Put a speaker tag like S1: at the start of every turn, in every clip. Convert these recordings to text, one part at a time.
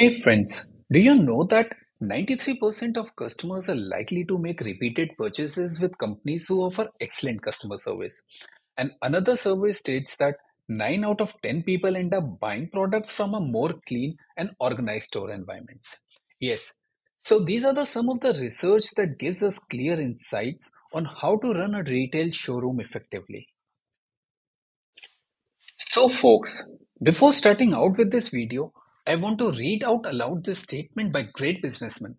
S1: Hey friends, do you know that 93% of customers are likely to make repeated purchases with companies who offer excellent customer service? And another survey states that 9 out of 10 people end up buying products from a more clean and organized store environments. Yes, so these are the some of the research that gives us clear insights on how to run a retail showroom effectively. So folks, before starting out with this video, I want to read out aloud this statement by great businessmen.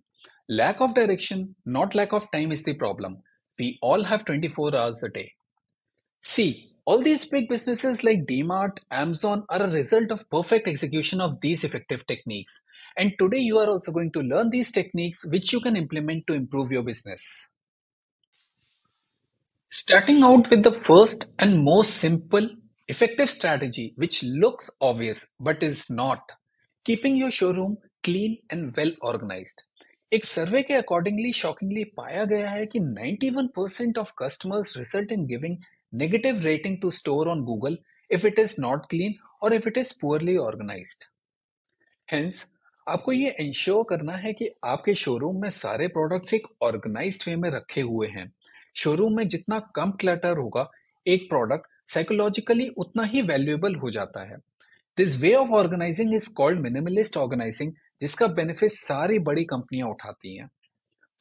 S1: Lack of direction, not lack of time, is the problem. We all have 24 hours a day. See, all these big businesses like DMART, Amazon are a result of perfect execution of these effective techniques. And today you are also going to learn these techniques which you can implement to improve your business. Starting out with the first and most simple effective strategy, which looks obvious but is not. Keeping your showroom clean and well organise एक survey के accordingly shockingly पाया गया है कि 91% of customers result in giving negative rating to store on Google if it is not clean और if it is poorly organise hence आपको ये ensure करना है कि आपके शोरूम में सारे प्रोडक्ट्स एक ऑर्गेनाइज वे में रखे हुए हैं शोरूम में जितना कम क्लटर होगा एक प्रोडक्ट साइकोलॉजिकली उतना ही वैल्यूएबल हो जाता है this way of organising is called minimalist organising जिसका बेनिफिट सारी बड़ी कंपनियां उठाती हैं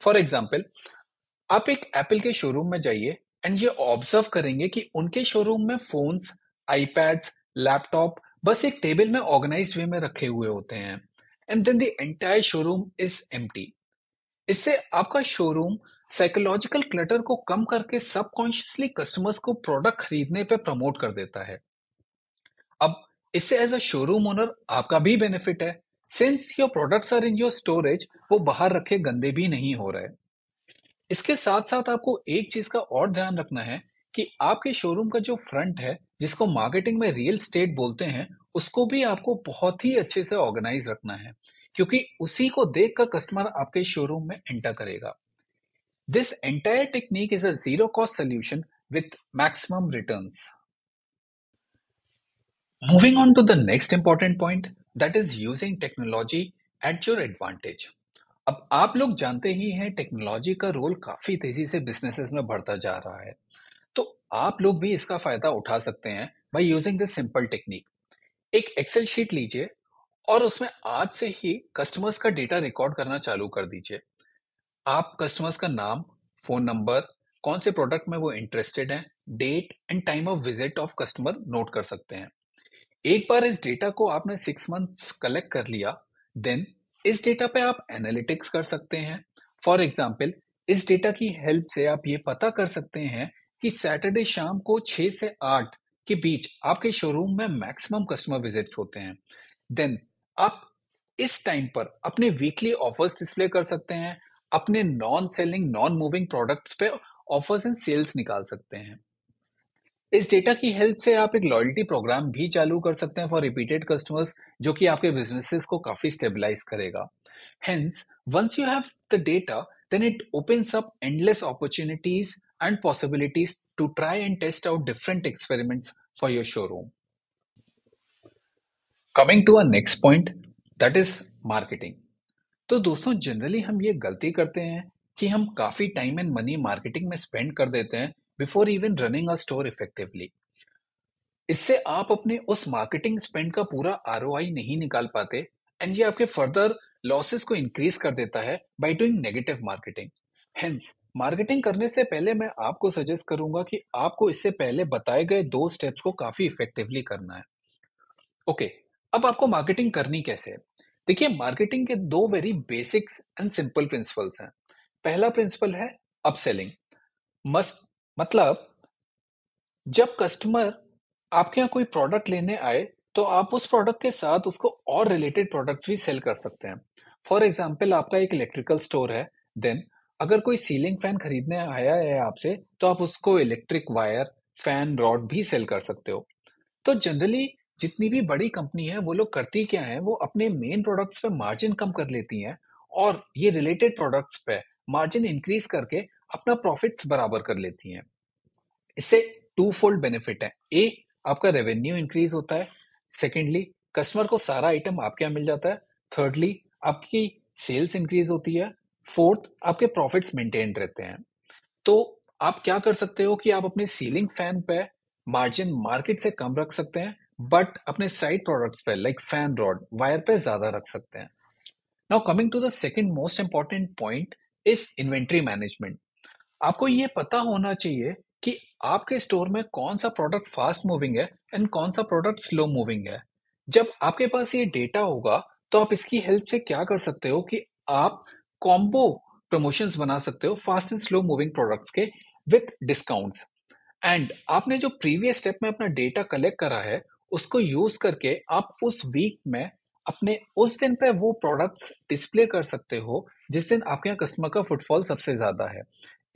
S1: फॉर एग्जाम्पल आप एक एप्पल के शोरूम में जाइए एंड ये ऑब्जर्व करेंगे कि उनके शोरूम में फोन्स आईपैड्स लैपटॉप बस एक टेबल में ऑर्गेनाइज वे में रखे हुए होते हैं and then the entire showroom is एम इससे आपका शोरूम साइकोलॉजिकल क्लटर को कम करके सबकॉन्शियसली कस्टमर्स को प्रोडक्ट खरीदने पर प्रमोट कर देता है इससे एज अ शोरूम ओनर आपका भी बेनिफिट है since your products are in your storage वो बाहर रखे गंदे भी नहीं हो रहे इसके साथ साथ आपको एक चीज का और ध्यान रखना है कि आपके शोरूम का जो फ्रंट है जिसको मार्केटिंग में रियल स्टेट बोलते हैं उसको भी आपको बहुत ही अच्छे से ऑर्गेनाइज रखना है क्योंकि उसी को देख कर कस्टमर आपके शोरूम में एंटर करेगा this entire technique is a zero cost solution with maximum returns Moving on to the next important point that is using technology at your advantage. अब आप लोग जानते ही हैं टेक्नोलॉजी का रोल काफी तेजी से बिजनेसेस में बढ़ता जा रहा है तो आप लोग भी इसका फायदा उठा सकते हैं by using this simple technique एक एक्सेल शीट लीजिए और उसमें आज से ही कस्टमर्स का डेटा रिकॉर्ड करना चालू कर दीजिए आप कस्टमर्स का नाम फोन नंबर कौन से प्रोडक्ट में वो इंटरेस्टेड हैं date and time of visit of customer note कर सकते हैं एक बार इस डेटा को आपने सिक्स मंथ्स कलेक्ट कर लिया देन इस डेटा पे आप एनालिटिक्स कर सकते हैं फॉर एग्जाम्पल इस डेटा की हेल्प से आप ये पता कर सकते हैं कि सैटरडे शाम को 6 से 8 के बीच आपके शोरूम में मैक्सिमम कस्टमर विजिट्स होते हैं देन आप इस टाइम पर अपने वीकली ऑफर्स डिस्प्ले कर सकते हैं अपने non selling non moving products पे ऑफर्स एंड सेल्स निकाल सकते हैं इस डेटा की हेल्प से आप एक लॉयल्टी प्रोग्राम भी चालू कर सकते हैं फॉर रिपीटेड कस्टमर्स जो कि आपके बिजनेसेस को काफी स्टेबलाइज करेगा hence once you have the data then it opens up endless opportunities and possibilities to try and test out different experiments for your showroom coming to next point that is marketing तो दोस्तों generally हम ये गलती करते हैं कि हम काफी टाइम एंड मनी मार्केटिंग में स्पेंड कर देते हैं before even running a store effectively इससे आप अपने उस मार्केटिंग स्पेंड का पूरा आर नहीं निकाल पाते एंड ये आपके फर्दर लॉसेस को इंक्रीज कर देता है by doing negative marketing hence marketing करने से पहले मैं आपको सजेस्ट करूंगा कि आपको इससे पहले बताए गए दो स्टेप्स को काफी इफेक्टिवली करना है ओके okay, अब आपको मार्केटिंग करनी कैसे है देखिए मार्केटिंग के दो very basics and simple principles हैं पहला प्रिंसिपल है अपसेलिंग मस्ट मतलब जब कस्टमर आपके यहाँ कोई प्रोडक्ट लेने आए तो आप उस प्रोडक्ट के साथ उसको और रिलेटेड प्रोडक्ट्स भी सेल कर सकते हैं फॉर एग्जाम्पल आपका एक इलेक्ट्रिकल स्टोर है देन अगर कोई सीलिंग फैन खरीदने आया है आपसे तो आप उसको इलेक्ट्रिक वायर फैन रॉड भी सेल कर सकते हो तो जनरली जितनी भी बड़ी कंपनी है वो लोग करती क्या है वो अपने मेन प्रोडक्ट्स पे मार्जिन कम कर लेती हैं और ये रिलेटेड प्रोडक्ट्स पे मार्जिन इंक्रीज करके अपना प्रॉफिट्स बराबर कर लेती हैं इससे टू फोल्ड बेनिफिट है ए आपका रेवेन्यू इंक्रीज होता है सेकेंडली कस्टमर को सारा आइटम आपके यहाँ मिल जाता है थर्डली आपकी सेल्स इंक्रीज होती है फोर्थ आपके प्रॉफिट्स मेंटेन रहते हैं तो आप क्या कर सकते हो कि आप अपने सीलिंग फैन पे मार्जिन मार्केट से कम रख सकते हैं बट अपने साइड प्रोडक्ट्स पे लाइक फैन रॉड वायर पे ज्यादा रख सकते हैं now coming to the second most important point is inventory management आपको ये पता होना चाहिए कि आपके स्टोर में कौन सा प्रोडक्ट फास्ट मूविंग है एंड कौन सा प्रोडक्ट स्लो मूविंग है जब आपके पास ये डेटा होगा तो आप इसकी हेल्प से क्या कर सकते हो कि आप कॉम्बो प्रमोशंस बना सकते हो fast and slow moving products के विथ डिस्काउंट्स एंड आपने जो प्रीवियस स्टेप में अपना डेटा कलेक्ट करा है उसको यूज करके आप उस वीक में अपने उस दिन पे वो प्रोडक्ट्स डिस्प्ले कर सकते हो जिस दिन आपके यहाँ कस्टमर का फुटफॉल सबसे ज्यादा है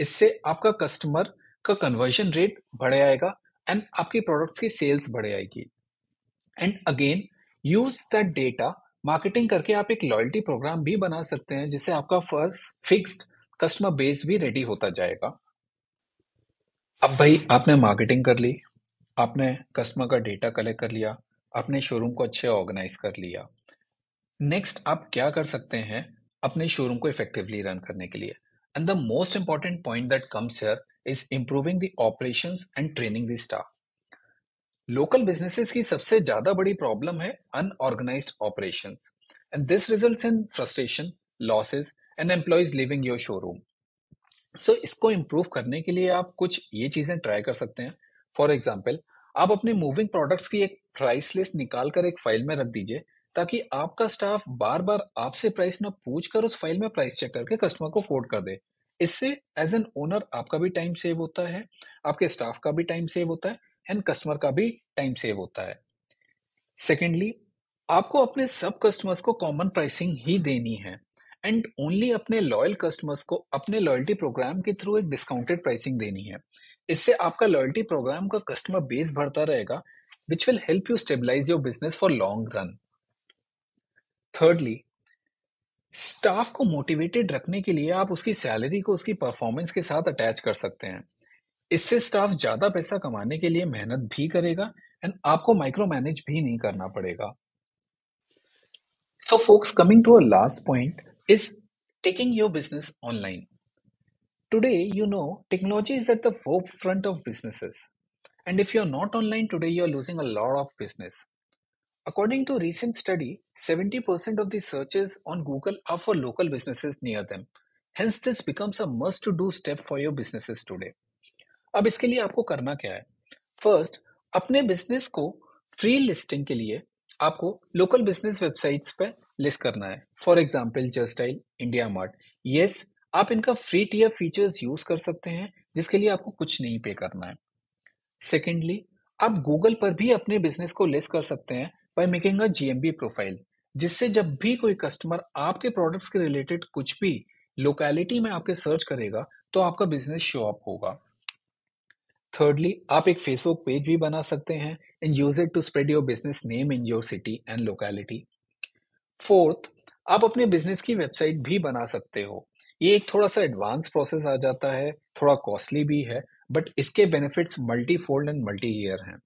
S1: इससे आपका कस्टमर का कन्वर्जन रेट बढ़ जाएगा एंड आपकी प्रोडक्ट्स की सेल्स बढ़ जाएगी and again use that data marketing करके आप एक लॉयल्टी प्रोग्राम भी बना सकते हैं जिससे आपका फर्स्ट फिक्स्ड कस्टमर बेस भी रेडी होता जाएगा अब भाई आपने मार्केटिंग कर ली आपने कस्टमर का डेटा कलेक्ट कर लिया अपने शोरूम को अच्छे ऑर्गेनाइज कर लिया नेक्स्ट आप क्या कर सकते हैं अपने शोरूम को इफेक्टिवली रन करने के लिए And the most important point that comes here is improving the operations and training the staff. Local businesses की सबसे ज्यादा बड़ी प्रॉब्लम है unorganised operations and this results in frustration losses and employees leaving your showroom so इसको improve करने के लिए आप कुछ ये चीजें ट्राई कर सकते हैं फॉर एग्जाम्पल आप अपने मूविंग प्रोडक्ट्स की एक प्राइस लिस्ट निकाल कर एक फाइल में रख दीजिए ताकि आपका स्टाफ बार बार आपसे प्राइस ना पूछ कर उस फाइल में प्राइस चेक करके कस्टमर को फोर्ड कर दे इससे एज एन ओनर आपका भी टाइम सेव होता है आपके स्टाफ का भी टाइम सेव होता है एंड कस्टमर का भी टाइम सेव होता है सेकेंडली आपको अपने सब कस्टमर्स को कॉमन प्राइसिंग ही देनी है एंड ओनली अपने लॉयल कस्टमर्स को अपने लॉयल्टी प्रोग्राम के थ्रू एक डिस्काउंटेड प्राइसिंग देनी है इससे आपका लॉयल्टी प्रोग्राम का कस्टमर बेस बढ़ता रहेगा which will help you stabilise your business for long run thirdly staff को मोटिवेटेड रखने के लिए आप उसकी सैलरी को उसकी परफॉर्मेंस के साथ अटैच कर सकते हैं इससे स्टाफ ज्यादा पैसा कमाने के लिए मेहनत भी करेगा एंड आपको माइक्रो मैनेज भी नहीं करना पड़ेगा so folks coming to a last point is taking your business online Today, you know, technology is front of forefront and if you are not online online you are losing a lot of business According to recent study, 70% of the searches on Google are for local businesses near them. Hence, this becomes a must-to-do step for your businesses today. अब इसके लिए आपको करना क्या है first अपने business को free listing के लिए आपको लोकल बिजनेस वेबसाइट्स पे लिस्ट करना है for example Justdial IndiaMART yes आप इनका फ्री टीयर फीचर्स यूज कर सकते हैं जिसके लिए आपको कुछ नहीं पे करना है सेकेंडली आप गूगल पर भी अपने बिजनेस को लिस्ट कर सकते हैं by making a GMB profile जिससे जब भी कोई कस्टमर आपके प्रोडक्ट्स के रिलेटेड कुछ भी लोकेलिटी में आपके सर्च करेगा तो आपका बिजनेस शो अप होगा थर्डली आप एक फेसबुक पेज भी बना सकते हैं and use it to spread your business name in your city and locality fourth आप अपने बिजनेस की वेबसाइट भी बना सकते हो ये एक थोड़ा सा एडवांस प्रोसेस आ जाता है थोड़ा कॉस्टली भी है बट इसके benefits multifold and multi year हैं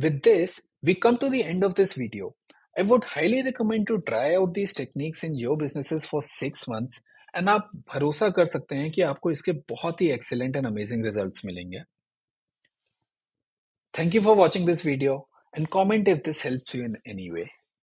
S1: with this We come to the end of this video. I would highly recommend to try out these techniques in your businesses for 6 months and aap bharosa kar sakte hain ki aapko iske bahut hi excellent and amazing results milenge thank you for watching this video and comment if this helps you in any way